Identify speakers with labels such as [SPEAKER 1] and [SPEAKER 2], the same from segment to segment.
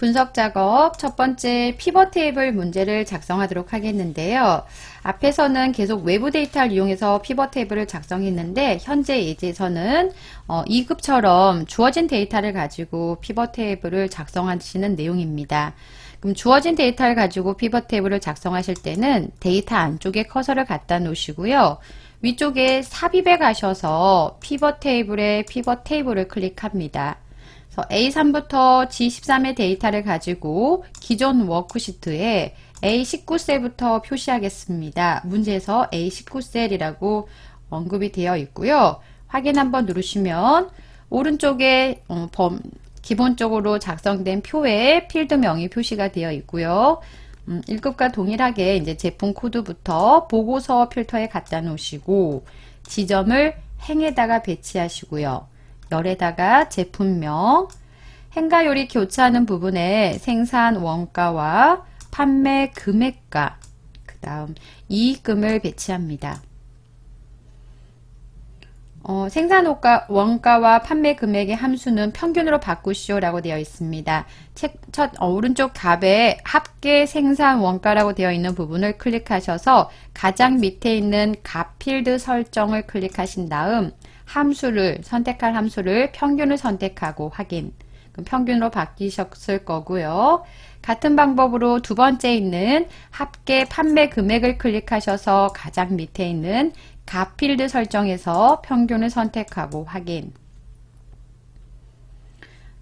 [SPEAKER 1] 분석 작업 첫 번째 피벗 테이블 문제를 작성하도록 하겠는데요. 앞에서는 계속 외부 데이터를 이용해서 피벗 테이블을 작성했는데 현재 예제에서는 2급처럼 어, 주어진 데이터를 가지고 피벗 테이블을 작성하시는 내용입니다. 그럼 주어진 데이터를 가지고 피벗 테이블을 작성하실 때는 데이터 안쪽에 커서를 갖다 놓으시고요. 위쪽에 삽입에 가셔서 피벗 테이블에 피벗 테이블을 클릭합니다. 그래서 A3부터 G13의 데이터를 가지고 기존 워크시트에 A19셀부터 표시하겠습니다. 문제에서 A19셀이라고 언급이 되어 있고요. 확인 한번 누르시면 오른쪽에 어, 범, 기본적으로 작성된 표에 필드명이 표시가 되어 있고요. 음, 1급과 동일하게 이제 제품 코드부터 보고서 필터에 갖다 놓으시고 지점을 행에다가 배치하시고요. 널에다가 제품명, 행가 요리 교차하는 부분에 생산 원가와 판매 금액과 그 다음 이익금을 배치합니다. 어, 생산 원가와 판매 금액의 함수는 평균으로 바꾸시오 라고 되어 있습니다. 책, 첫 어, 오른쪽 값에 합계 생산 원가라고 되어 있는 부분을 클릭하셔서 가장 밑에 있는 값 필드 설정을 클릭하신 다음 함수를 선택할 함수를 평균을 선택하고 확인 그럼 평균으로 바뀌셨을 거고요. 같은 방법으로 두 번째 있는 합계 판매 금액을 클릭하셔서 가장 밑에 있는 값 필드 설정에서 평균을 선택하고 확인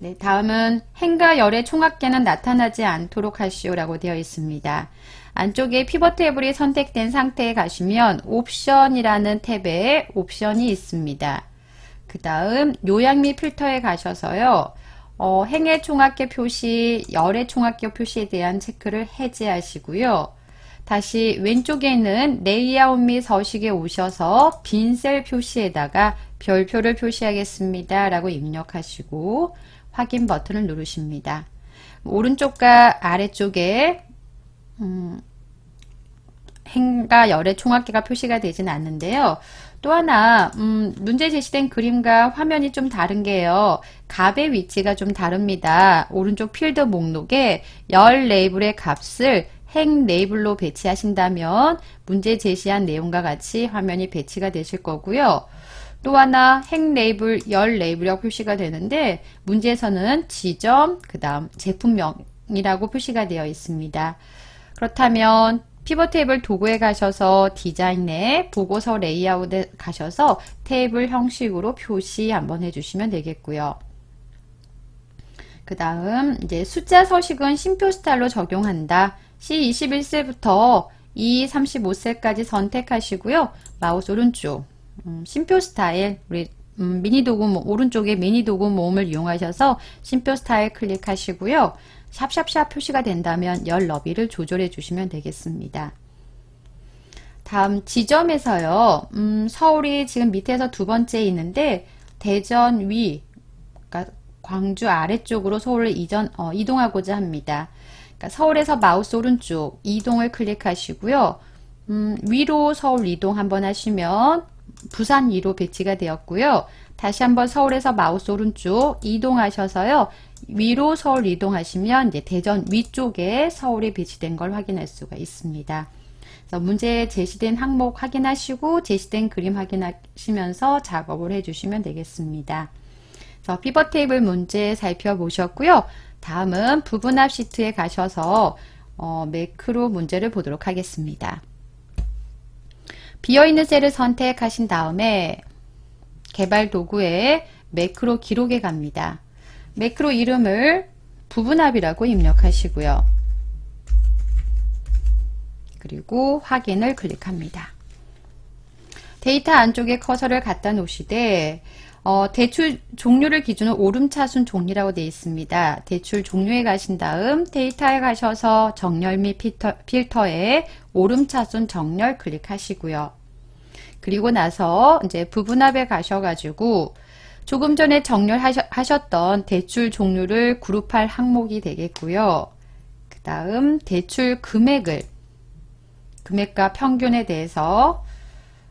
[SPEAKER 1] 네, 다음은 행과 열의 총합계는 나타나지 않도록 하시오라고 되어 있습니다. 안쪽에 피벗 테이블이 선택된 상태에 가시면 옵션이라는 탭에 옵션이 있습니다. 그 다음 요약 및 필터에 가셔서요. 어, 행해 총합계 표시, 열의 총합계 표시에 대한 체크를 해제하시고요. 다시 왼쪽에는 레이아웃 및 서식에 오셔서 빈셀 표시에다가 별표를 표시하겠습니다. 라고 입력하시고 확인 버튼을 누르십니다. 오른쪽과 아래쪽에 음, 행과 열의 총합기가 표시가 되진 않는데요. 또 하나 음, 문제 제시된 그림과 화면이 좀 다른 게요. 갑의 위치가 좀 다릅니다. 오른쪽 필드 목록에 열 레이블의 값을 행 레이블로 배치하신다면 문제 제시한 내용과 같이 화면이 배치가 되실 거고요. 또 하나 행 레이블, 열 레이블이라고 표시가 되는데 문제에서는 지점, 그 다음 제품명이라고 표시가 되어 있습니다. 그렇다면 피벗 테이블 도구에 가셔서 디자인에 보고서 레이아웃에 가셔서 테이블 형식으로 표시 한번 해주시면 되겠고요. 그 다음 이제 숫자 서식은 심표 스타일로 적용한다. C21세부터 E35세까지 선택하시고요. 마우스 오른쪽 심표 음, 스타일 우리 음, 미니 도구 오른쪽에 미니 도구 모음을 이용하셔서 심표 스타일 클릭하시고요. 샵샵샵 표시가 된다면 열 너비를 조절해 주시면 되겠습니다. 다음 지점에서요. 음, 서울이 지금 밑에서 두 번째 있는데 대전 위, 그러니까 광주 아래쪽으로 서울을 이전 어, 이동하고자 합니다. 그러니까 서울에서 마우스 오른쪽 이동을 클릭하시고요. 음, 위로 서울 이동 한번 하시면 부산 위로 배치가 되었고요. 다시 한번 서울에서 마우스 오른쪽 이동하셔서요. 위로 서울 이동하시면 이제 대전 위쪽에 서울이 배치된 걸 확인할 수가 있습니다. 문제 에 제시된 항목 확인하시고 제시된 그림 확인하시면서 작업을 해주시면 되겠습니다. 그래서 피벗 테이블 문제 살펴보셨고요. 다음은 부분합 시트에 가셔서 어, 매크로 문제를 보도록 하겠습니다. 비어있는 셀을 선택하신 다음에 개발 도구에 매크로 기록에 갑니다. 매크로 이름을 부분합이라고 입력하시고요. 그리고 확인을 클릭합니다. 데이터 안쪽에 커서를 갖다 놓으시되 어, 대출 종류를 기준으로 오름차순 종리라고 되어 있습니다. 대출 종류에 가신 다음 데이터에 가셔서 정렬 및 필터, 에 오름차순 정렬 클릭하시고요. 그리고 나서 이제 부분합에 가셔가지고 조금 전에 정렬하셨던 대출 종류를 그룹할 항목이 되겠고요. 그 다음 대출 금액을 금액과 평균에 대해서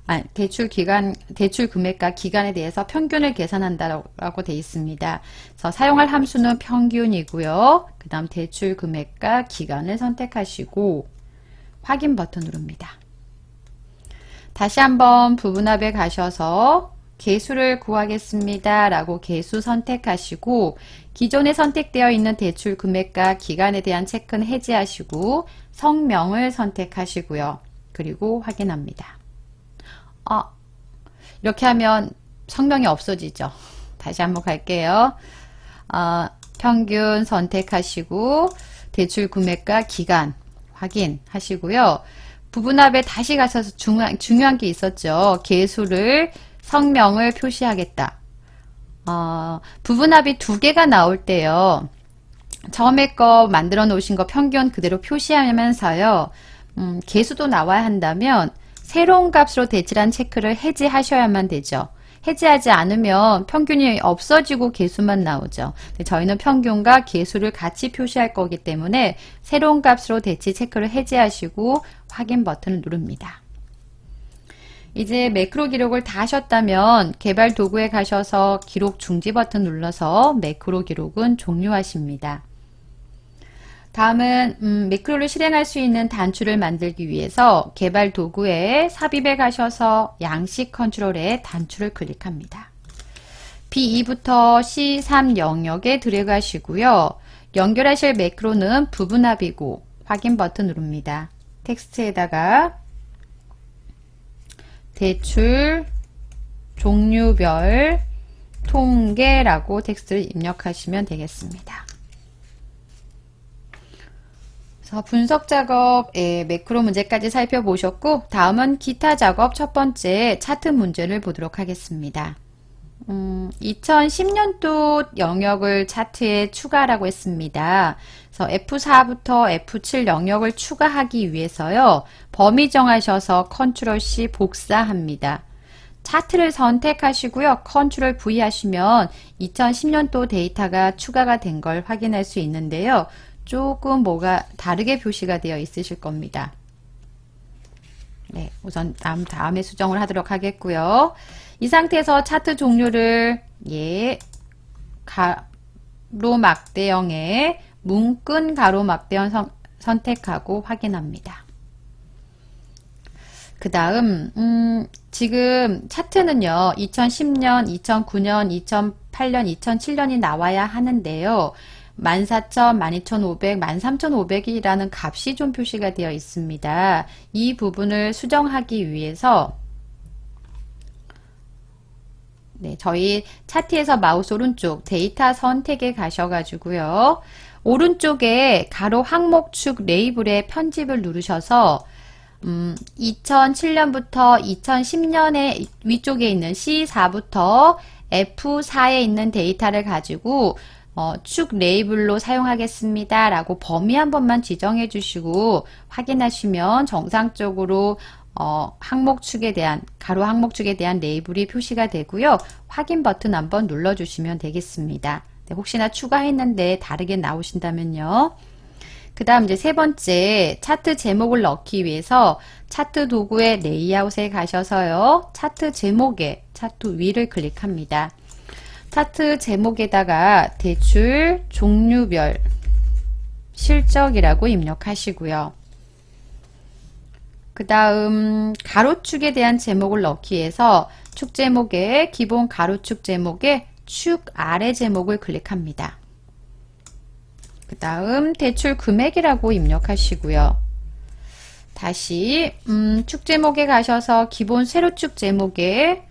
[SPEAKER 1] 아 대출 기간, 대출 금액과 기간에 대해서 평균을 계산한다라고 되어 있습니다. 그래서 사용할 함수는 평균이고요. 그 다음 대출 금액과 기간을 선택하시고 확인 버튼 누릅니다. 다시 한번 부분합에 가셔서 개수를 구하겠습니다. 라고 개수 선택하시고 기존에 선택되어 있는 대출 금액과 기간에 대한 체크는 해지하시고 성명을 선택하시고요. 그리고 확인합니다. 아, 이렇게 하면 성명이 없어지죠. 다시 한번 갈게요. 아, 평균 선택하시고 대출 금액과 기간 확인하시고요. 부분합에 다시 가셔서 중요한, 중요한 게 있었죠. 개수를 성명을 표시하겠다. 어, 부분합이 두 개가 나올 때요. 처음에 거 만들어 놓으신 거 평균 그대로 표시하면서요. 음, 개수도 나와야 한다면 새로운 값으로 대질한 체크를 해지하셔야만 되죠. 해지하지 않으면 평균이 없어지고 개수만 나오죠. 저희는 평균과 개수를 같이 표시할 거기 때문에 새로운 값으로 대치 체크를 해제하시고 확인 버튼을 누릅니다. 이제 매크로 기록을 다 하셨다면 개발 도구에 가셔서 기록 중지 버튼 눌러서 매크로 기록은 종료하십니다. 다음은 음, 매크로를 실행할 수 있는 단추를 만들기 위해서 개발 도구에 삽입에 가셔서 양식 컨트롤에 단추를 클릭합니다. B2부터 C3 영역에 드래그 하시고요. 연결하실 매크로는 부분합이고 확인 버튼 누릅니다. 텍스트에다가 대출 종류별 통계라고 텍스트를 입력하시면 되겠습니다. 그래서 분석 작업의 매크로 문제까지 살펴보셨고 다음은 기타 작업 첫 번째 차트 문제를 보도록 하겠습니다. 음, 2010년도 영역을 차트에 추가라고 했습니다. 그래서 F4부터 F7 영역을 추가하기 위해서요. 범위 정하셔서 컨트롤 C 복사합니다. 차트를 선택하시고요. 컨트롤 V 하시면 2010년도 데이터가 추가가 된 걸 확인할 수 있는데요. 조금 뭐가 다르게 표시가 되어 있으실 겁니다. 네, 우선 다음, 다음에 수정을 하도록 하겠고요. 이 상태에서 차트 종류를 예, 가로 막대형에 문끈 가로막대원 선택하고 확인합니다. 그 다음 음, 지금 차트는요. 2010년, 2009년, 2008년, 2007년이 나와야 하는데요. 14,000, 12,500, 13,500이라는 값이 좀 표시가 되어 있습니다. 이 부분을 수정하기 위해서 네, 저희 차트에서 마우스 오른쪽 데이터 선택에 가셔가지고요. 오른쪽에 가로 항목축 레이블의 편집을 누르셔서 음, 2007년부터 2010년에 위쪽에 있는 C4부터 F4에 있는 데이터를 가지고 어, 축 레이블로 사용하겠습니다. 라고 범위 한 번만 지정해 주시고 확인하시면 정상적으로 어, 항목축에 대한 가로 항목축에 대한 레이블이 표시가 되고요. 확인 버튼 한 번 눌러주시면 되겠습니다. 네, 혹시나 추가했는데 다르게 나오신다면요. 그 다음 이제 세 번째 차트 제목을 넣기 위해서 차트 도구의 레이아웃에 가셔서요. 차트 제목에 차트 위를 클릭합니다. 차트 제목에다가 대출 종류별 실적이라고 입력하시고요. 그 다음 가로축에 대한 제목을 넣기 위해서 축 제목에 기본 가로축 제목에 축 아래 제목을 클릭합니다. 그 다음 대출 금액이라고 입력하시고요. 다시 음, 축 제목에 가셔서 기본 세로축 제목에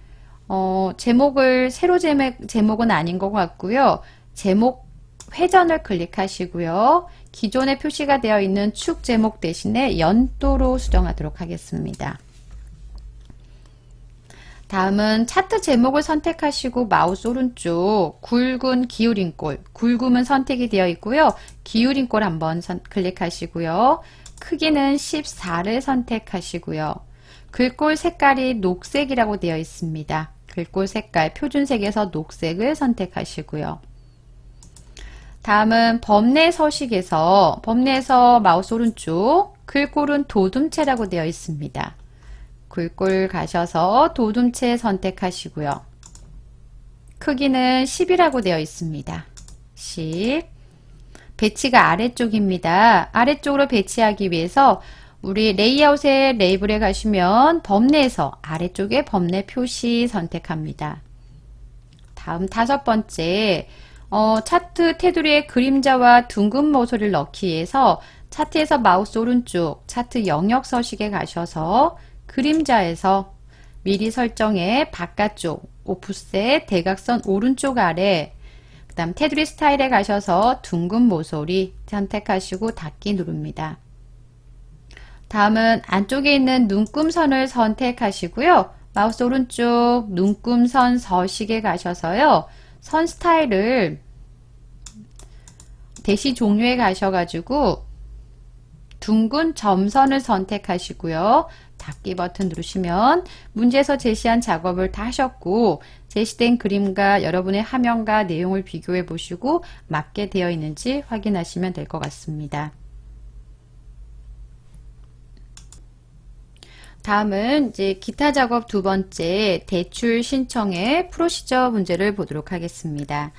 [SPEAKER 1] 어, 제목을 세로 제목, 제목은 아닌 것 같고요. 제목 회전을 클릭하시고요. 기존에 표시가 되어 있는 축 제목 대신에 연도로 수정하도록 하겠습니다. 다음은 차트 제목을 선택하시고 마우스 오른쪽 굵은 기울임꼴 굵음은 선택이 되어 있고요. 기울임꼴 한번 선, 클릭하시고요. 크기는 14를 선택하시고요. 글꼴 색깔이 녹색이라고 되어 있습니다. 글꼴 색깔 표준색에서 녹색을 선택하시고요. 다음은 범내 서식에서 범내에서 마우스 오른쪽 글꼴은 도둠체라고 되어 있습니다. 글꼴 가셔서 도둠체 선택하시고요. 크기는 10이라고 되어 있습니다. 10 배치가 아래쪽입니다. 아래쪽으로 배치하기 위해서 우리 레이아웃의 레이블에 가시면 범내에서 아래쪽에 범내 표시 선택합니다. 다음 다섯 번째 어, 차트 테두리에 그림자와 둥근 모서리를 넣기 위해서 차트에서 마우스 오른쪽 차트 영역 서식에 가셔서 그림자에서 미리 설정해 바깥쪽 오프셋 대각선 오른쪽 아래 그 다음 테두리 스타일에 가셔서 둥근 모서리 선택하시고 닫기 누릅니다. 다음은 안쪽에 있는 눈금선을 선택하시고요. 마우스 오른쪽 눈금선 서식에 가셔서요. 선 스타일을 대시 종류에 가셔가지고 둥근 점선을 선택하시고요. 잡기 버튼 누르시면 문제에서 제시한 작업을 다 하셨고 제시된 그림과 여러분의 화면과 내용을 비교해 보시고 맞게 되어 있는지 확인하시면 될 것 같습니다. 다음은 이제 기타 작업 두 번째 대출 신청의 프로시저 문제를 보도록 하겠습니다.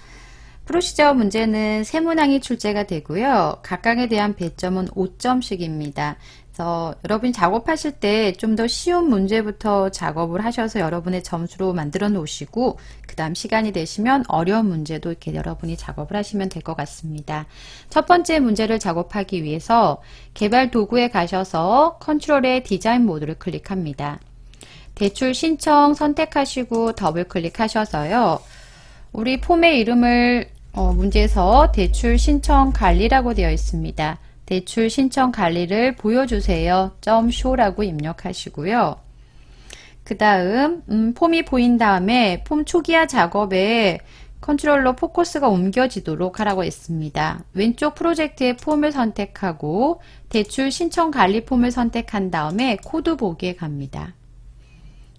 [SPEAKER 1] 프로시저 문제는 세 문항이 출제가 되고요. 각각에 대한 배점은 5점씩입니다. 그래서 여러분이 작업하실 때 좀 더 쉬운 문제부터 작업을 하셔서 여러분의 점수로 만들어 놓으시고 그 다음 시간이 되시면 어려운 문제도 이렇게 여러분이 작업을 하시면 될 것 같습니다. 첫 번째 문제를 작업하기 위해서 개발 도구에 가셔서 컨트롤의 디자인 모드를 클릭합니다. 대출 신청 선택하시고 더블 클릭하셔서요. 우리 폼의 이름을 어, 문제에서 대출 신청 관리라고 되어 있습니다. 대출 신청 관리를 보여주세요. 점 show라고 입력하시고요. 그 다음 음, 폼이 보인 다음에 폼 초기화 작업에 컨트롤러 포커스가 옮겨지도록 하라고 했습니다. 왼쪽 프로젝트의 폼을 선택하고 대출 신청 관리 폼을 선택한 다음에 코드 보기에 갑니다.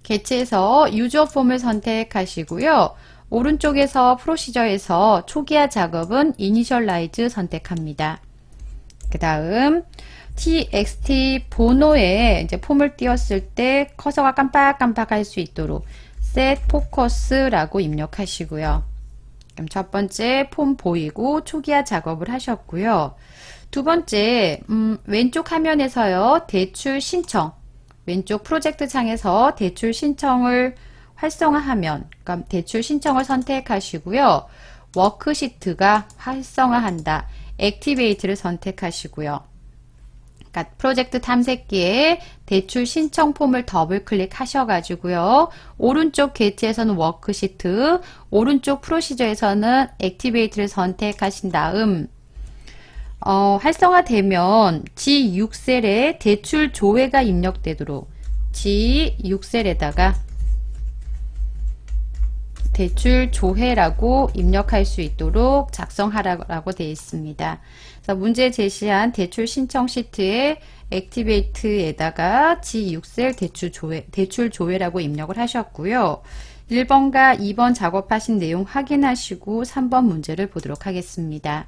[SPEAKER 1] 개체에서 유저 폼을 선택하시고요. 오른쪽에서 프로시저에서 초기화 작업은 이니셜라이즈 선택합니다. 그 다음 txt 번호에 이제 폼을 띄웠을 때 커서가 깜빡깜빡 할수 있도록 set focus라고 입력하시고요. 그럼 첫 번째 폼 보이고 초기화 작업을 하셨고요. 두 번째 음, 왼쪽 화면에서요. 대출 신청 왼쪽 프로젝트 창에서 대출 신청을 활성화하면 그러니까 대출 신청을 선택하시고요. 워크시트가 활성화한다. 액티베이트를 선택하시고요. 그러니까 프로젝트 탐색기에 대출 신청 폼을 더블 클릭하셔가지고요. 오른쪽 게이트에서는 워크시트, 오른쪽 프로시저에서는 액티베이트를 선택하신 다음 어, 활성화되면 G6셀에 대출 조회가 입력되도록 G6셀에다가 대출 조회라고 입력할 수 있도록 작성하라고 되어 있습니다. 그래서 문제 제시한 대출 신청 시트에 액티베이트에다가 G6셀 대출 조회, 대출 조회라고 입력을 하셨고요. 1번과 2번 작업하신 내용 확인하시고 3번 문제를 보도록 하겠습니다.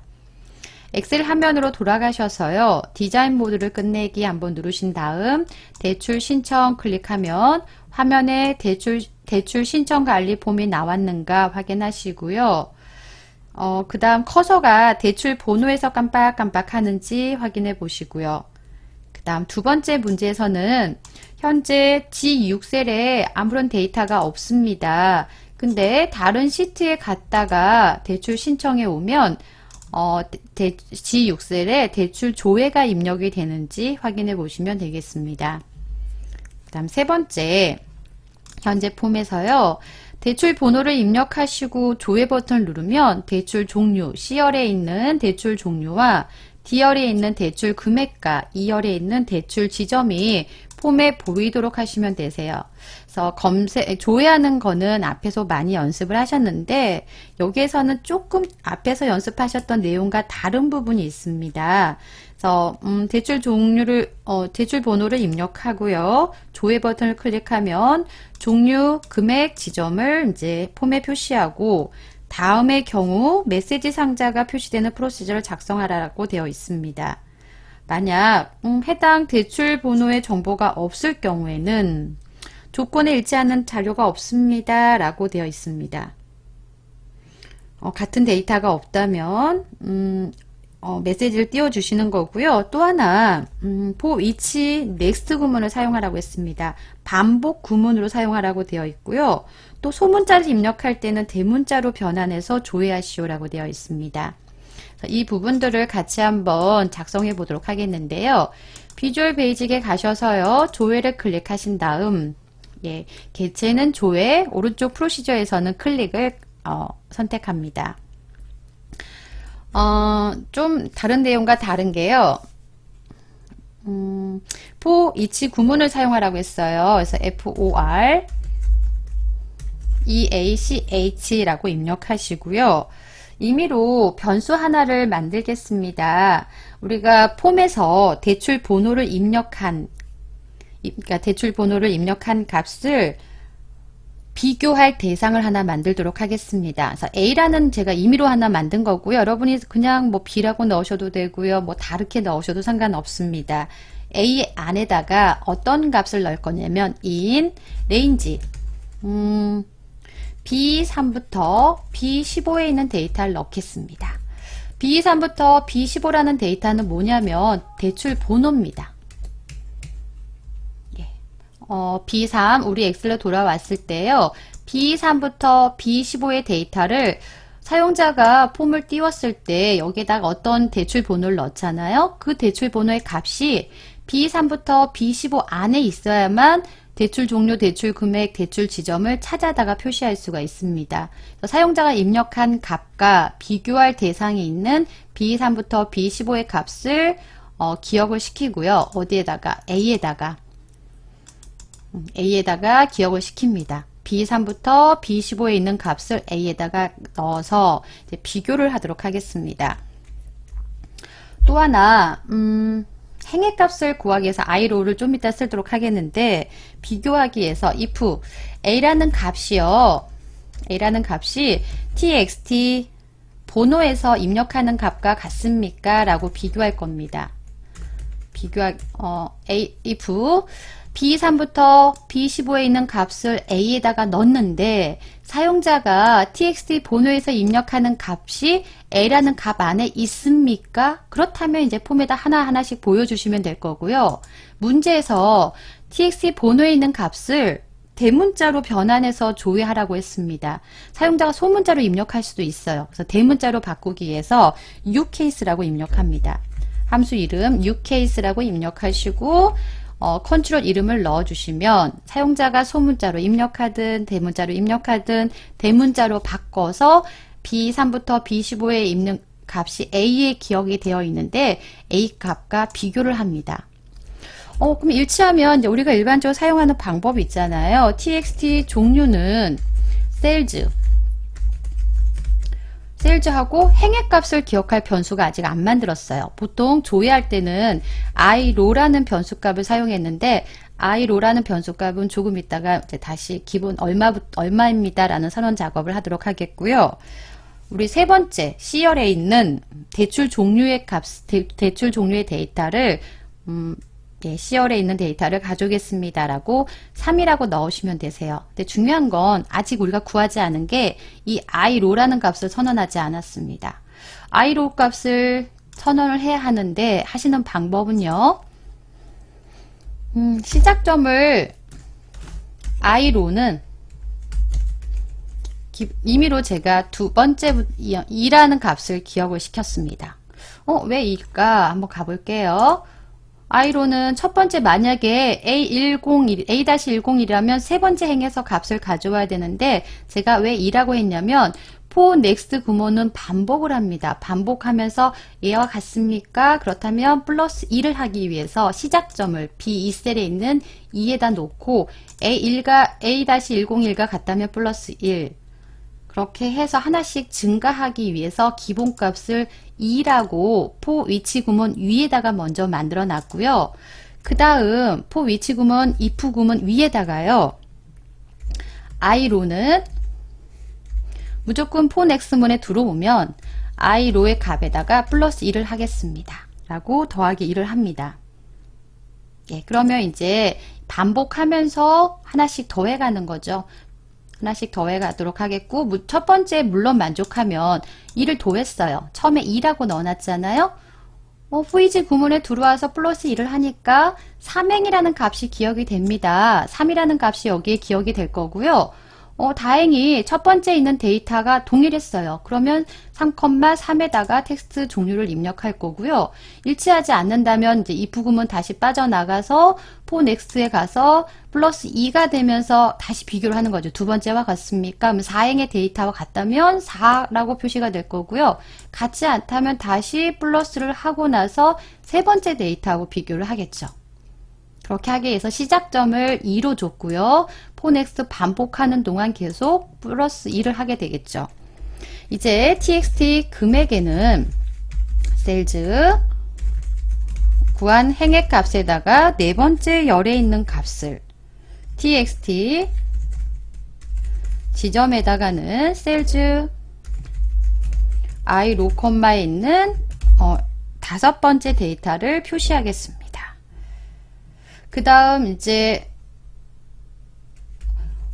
[SPEAKER 1] 엑셀 화면으로 돌아가셔서요. 디자인 모드를 끝내기 한번 누르신 다음 대출 신청 클릭하면 화면에 대출 대출 신청 관리 폼이 나왔는가 확인하시고요. 어, 그 다음 커서가 대출 번호에서 깜빡깜빡 하는지 확인해 보시고요. 그 다음 두 번째 문제에서는 현재 G6셀에 아무런 데이터가 없습니다. 근데 다른 시트에 갔다가 대출 신청에 오면 어, 대, G6셀에 대출 조회가 입력이 되는지 확인해 보시면 되겠습니다. 그 다음 세 번째 현재 폼에서요. 대출 번호를 입력하시고 조회 버튼을 누르면 대출 종류, C열에 있는 대출 종류와 D열에 있는 대출 금액과 E열에 있는 대출 지점이 폼에 보이도록 하시면 되세요. 그래서 검색, 조회하는 거는 앞에서 많이 연습을 하셨는데 여기에서는 조금 앞에서 연습하셨던 내용과 다른 부분이 있습니다. 그래서 어, 음, 대출 종류를 어, 대출 번호를 입력하고요. 조회 버튼을 클릭하면 종류, 금액, 지점을 이제 폼에 표시하고 다음의 경우 메시지 상자가 표시되는 프로시저를 작성하라고 되어 있습니다. 만약 음, 해당 대출 번호의 정보가 없을 경우에는 조건에 일치하는 자료가 없습니다. 라고 되어 있습니다. 어, 같은 데이터가 없다면 음, 어, 메시지를 띄워주시는 거고요. 또 하나 음, 보 위치 넥스트 구문을 사용하라고 했습니다. 반복 구문으로 사용하라고 되어 있고요. 또 소문자를 입력할 때는 대문자로 변환해서 조회하시오라고 되어 있습니다. 이 부분들을 같이 한번 작성해 보도록 하겠는데요. 비주얼 베이직에 가셔서요. 조회를 클릭하신 다음 예, 개체는 조회, 오른쪽 프로시저에서는 클릭을 어, 선택합니다. 어, 좀 다른 내용과 다른 게요. 음, for each 구문을 사용하라고 했어요. 그래서 for each라고 입력하시고요. 임의로 변수 하나를 만들겠습니다. 우리가 폼에서 대출 번호를 입력한 그러니까 대출 번호를 입력한 값을 비교할 대상을 하나 만들도록 하겠습니다. 그래서 A라는 제가 임의로 하나 만든 거고요. 여러분이 그냥 뭐 B라고 넣으셔도 되고요. 뭐 다르게 넣으셔도 상관없습니다. A 안에다가 어떤 값을 넣을 거냐면 인 레인지 음, B3부터 B15에 있는 데이터를 넣겠습니다. B3부터 B15라는 데이터는 뭐냐면 대출 번호입니다. 어, B3 우리 엑셀로 돌아왔을 때요. B3부터 B15의 데이터를 사용자가 폼을 띄웠을 때 여기에다가 어떤 대출 번호를 넣잖아요. 그 대출 번호의 값이 B3부터 B15 안에 있어야만 대출 종료, 대출 금액, 대출 지점을 찾아다가 표시할 수가 있습니다. 사용자가 입력한 값과 비교할 대상이 있는 B3부터 B15의 값을 어, 기억을 시키고요. 어디에다가 A에다가 음, A에다가 기억을 시킵니다. B3부터 B15에 있는 값을 A에다가 넣어서 비교를 하도록 하겠습니다. 또 하나 음, 행의값을 구하기 위해서 i로를 좀 이따 쓰도록 하겠는데 비교하기 위해서 if a라는 값이요 a라는 값이 txt 번호에서 입력하는 값과 같습니까? 라고 비교할 겁니다. 비교할 어, a, if B3부터 B15에 있는 값을 A에다가 넣었는데 사용자가 txt 번호에서 입력하는 값이 A라는 값 안에 있습니까? 그렇다면 이제 폼에다 하나하나씩 보여주시면 될 거고요. 문제에서 txt 번호에 있는 값을 대문자로 변환해서 조회하라고 했습니다. 사용자가 소문자로 입력할 수도 있어요. 그래서 대문자로 바꾸기 위해서 u 케이스라고 입력합니다. 함수 이름 u 케이스라고 입력하시고 어, 컨트롤 이름을 넣어주시면 사용자가 소문자로 입력하든 대문자로 입력하든 대문자로 바꿔서 B3부터 B15에 있는 값이 A에 기억이 되어 있는데 A 값과 비교를 합니다. 어, 그럼 일치하면 우리가 일반적으로 사용하는 방법이 있잖아요. txt 종류는 sales, 셀즈하고 행해값을 기억할 변수가 아직 안 만들었어요. 보통 조회할 때는 i l o 라는 변수값을 사용했는데 i l o 라는 변수값은 조금 있다가 이제 다시 기본 얼마 얼마입니다라는 선언 작업을 하도록 하겠고요. 우리 세 번째 C열에 있는 대출 종류의 값, 대, 출 종류의 데이터를 음, 예, C열에 있는 데이터를 가져오겠습니다라고 3이라고 넣으시면 되세요. 근데 중요한 건 아직 우리가 구하지 않은 게 이 IRO라는 값을 선언하지 않았습니다. IRO 값을 선언을 해야 하는데 하시는 방법은요. 음, 시작점을 IRO는 임의로 제가 두 번째 2라는 값을 기억을 시켰습니다. 어, 왜 일까? 한번 가볼게요. 아이로는 첫 번째 만약에 A101, A-101이라면 세 번째 행에서 값을 가져와야 되는데 제가 왜 2라고 했냐면 포 넥스트 e x t 구문은 반복을 합니다. 반복하면서 얘와 같습니까? 그렇다면 플러스 2를 하기 위해서 시작점을 B2셀에 있는 2에다 놓고 A1과 A-101과 같다면 플러스 1, 이렇게 해서 하나씩 증가하기 위해서 기본값을 2라고 포 위치 구문 위에다가 먼저 만들어 놨고요. 그 다음 포 위치 구문 if 구문 위에다가요. i로는 무조건 포폰 x문에 들어오면 i로의 값에다가 플러스 1을 하겠습니다. 라고 더하기 1을 합니다. 예, 그러면 이제 반복하면서 하나씩 더해가는 거죠. 하나씩 더해가도록 하겠고 첫 번째 물론 만족하면 1을 도했어요. 처음에 2라고 넣어놨잖아요. 어, 후이지 구문에 들어와서 플러스 1을 하니까 3행이라는 값이 기억이 됩니다. 3이라는 값이 여기에 기억이 될 거고요. 어, 다행히 첫 번째 있는 데이터가 동일했어요. 그러면 3,3에다가 텍스트 종류를 입력할 거고요. 일치하지 않는다면 이제 이 부분은 다시 빠져나가서 포 넥스트에 가서 플러스 2가 되면서 다시 비교를 하는 거죠. 두 번째와 같습니까? 그럼 4행의 데이터와 같다면 4라고 표시가 될 거고요. 같지 않다면 다시 플러스를 하고 나서 세 번째 데이터하고 비교를 하겠죠. 그렇게 하기 위해서 시작점을 2로 줬고요. 포넥스 반복하는 동안 계속 플러스 2를 하게 되겠죠. 이제 txt 금액에는 셀즈 구한 행액 값에다가 네 번째 열에 있는 값을 txt 지점에다가는 셀즈 i 로컴마에 있는 어, 다섯 번째 데이터를 표시하겠습니다. 그 다음 이제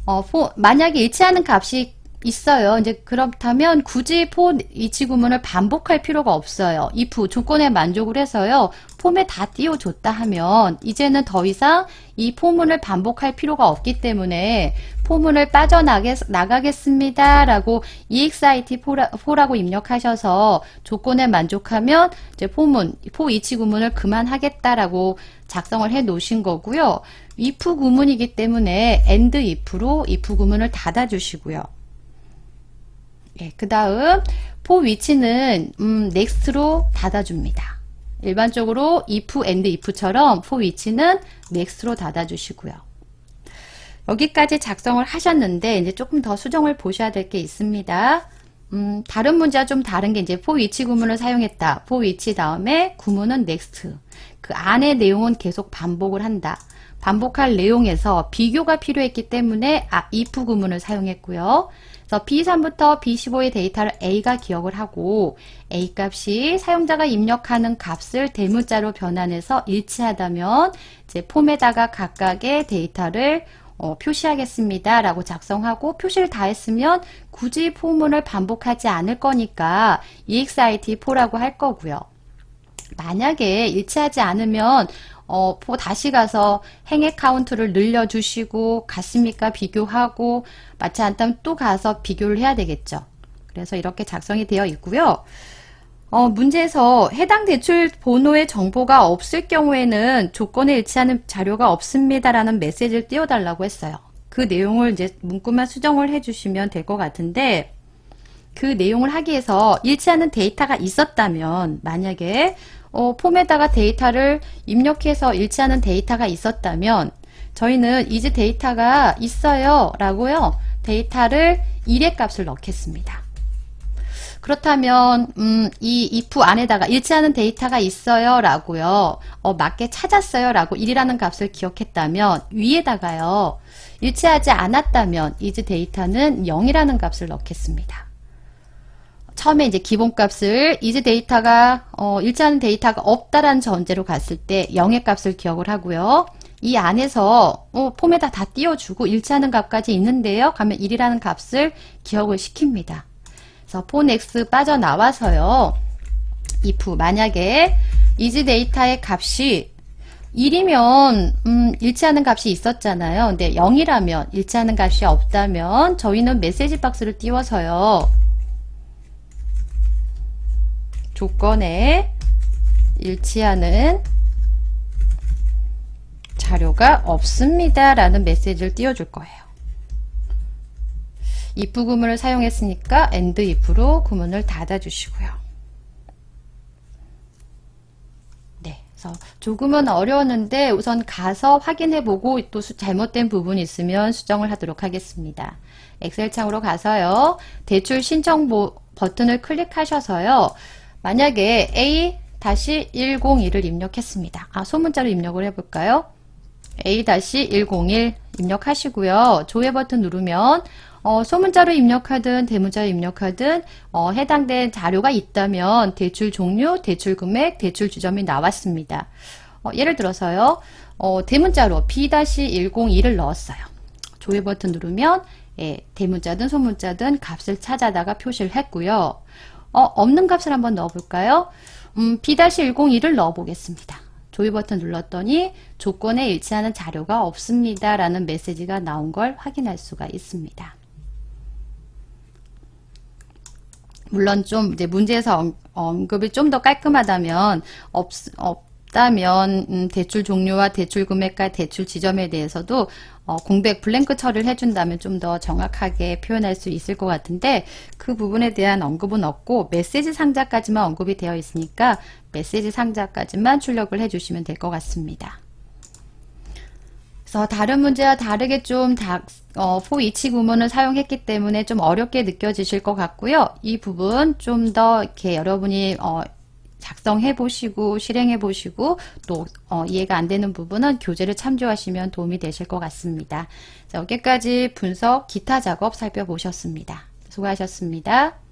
[SPEAKER 1] 어, 포, 만약에 일치하는 값이 있어요. 이제 그렇다면 굳이 포 이치구문을 반복할 필요가 없어요. if 조건에 만족을 해서요. 폼에 다 띄워줬다 하면 이제는 더 이상 이 포문을 반복할 필요가 없기 때문에 포문을 빠져나가겠습니다. 라고 exit 포라고 입력하셔서 조건에 만족하면 이제 포문, 포 이치 구문을 그만하겠다라고 작성을 해 놓으신 거고요. if 구문이기 때문에 and if로 if 구문을 닫아 주시고요. 예, 그 다음 for 위치는 음, next로 닫아줍니다. 일반적으로 if, and if처럼 for 위치는 next로 닫아주시고요. 여기까지 작성을 하셨는데 이제 조금 더 수정을 보셔야 될 게 있습니다. 음, 다른 문제와 좀 다른 게 이제 for 위치 구문을 사용했다. for 위치 다음에 구문은 next. 그 안의 내용은 계속 반복을 한다. 반복할 내용에서 비교가 필요했기 때문에 아, if 구문을 사용했고요. 그래서 B3부터 B15의 데이터를 A가 기억을 하고 A 값이 사용자가 입력하는 값을 대문자로 변환해서 일치하다면 이제 폼에다가 각각의 데이터를 어, 표시하겠습니다. 라고 작성하고 표시를 다 했으면 굳이 포문을 반복하지 않을 거니까 EXIT4라고 할 거고요. 만약에 일치하지 않으면 어, 다시 가서 행액 카운트를 늘려주시고 갔습니까? 비교하고 맞지 않다면 또 가서 비교를 해야 되겠죠. 그래서 이렇게 작성이 되어 있고요. 어, 문제에서 해당 대출 번호의 정보가 없을 경우에는 조건에 일치하는 자료가 없습니다라는 메시지를 띄워달라고 했어요. 그 내용을 이제 문구만 수정을 해주시면 될 것 같은데 그 내용을 하기 위해서 일치하는 데이터가 있었다면 만약에 어, 폼에다가 데이터를 입력해서 일치하는 데이터가 있었다면 저희는 이제 데이터가 있어요 라고요 데이터를 1의 값을 넣겠습니다 그렇다면 음, 이 if 안에다가 일치하는 데이터가 있어요 라고요 어, 맞게 찾았어요 라고 1이라는 값을 기억했다면 위에다가요 일치하지 않았다면 이제 데이터는 0이라는 값을 넣겠습니다 처음에 이제 기본값을 이제 데이터가 어, 일치하는 데이터가 없다라는 전제로 갔을 때 0의 값을 기억을 하고요. 이 안에서 어, 폼에다 다 띄워주고 일치하는 값까지 있는데요. 가면 1이라는 값을 기억을 시킵니다. 그래서 폰x 빠져나와서요. if 만약에 이제 데이터의 값이 1이면 음, 일치하는 값이 있었잖아요. 근데 0이라면 일치하는 값이 없다면 저희는 메시지 박스를 띄워서요. 조건에 일치하는 자료가 없습니다. 라는 메시지를 띄워줄 거예요. if 구문을 사용했으니까 and if로 구문을 닫아주시고요. 네, 조금은 어려웠는데 우선 가서 확인해보고 또 잘못된 부분이 있으면 수정을 하도록 하겠습니다. 엑셀 창으로 가서요. 대출 신청 버튼을 클릭하셔서요. 만약에 a 101을 입력했습니다. 아, 소문자로 입력을 해볼까요? A-101 입력하시고요. 조회 버튼 누르면 어, 소문자로 입력하든 대문자로 입력하든 어, 해당된 자료가 있다면 대출 종류, 대출 금액, 대출 주점이 나왔습니다. 어, 예를 들어서요. 어, 대문자로 B-101을 넣었어요. 조회 버튼 누르면 예, 대문자든 소문자든 값을 찾아다가 표시를 했고요. 어, 없는 값을 한번 넣어볼까요? 음, B-102를 넣어보겠습니다. 조이 버튼 눌렀더니 조건에 일치하는 자료가 없습니다. 라는 메시지가 나온 걸 확인할 수가 있습니다. 물론 좀 이제 문제에서 언급이 좀 더 깔끔하다면 없, 없다면 음, 대출 종류와 대출 금액과 대출 지점에 대해서도 어, 공백 블랭크 처리를 해준다면 좀 더 정확하게 표현할 수 있을 것 같은데 그 부분에 대한 언급은 없고 메시지 상자까지만 언급이 되어 있으니까 메시지 상자까지만 출력을 해주시면 될 것 같습니다. 그래서 다른 문제와 다르게 좀 다, 어, 포이치 구문을 사용했기 때문에 좀 어렵게 느껴지실 것 같고요. 이 부분 좀 더 이렇게 여러분이 어, 작성해 보시고 실행해 보시고 또 어, 이해가 안 되는 부분은 교재를 참조하시면 도움이 되실 것 같습니다. 자, 여기까지 분석 기타 작업 살펴보셨습니다. 수고하셨습니다.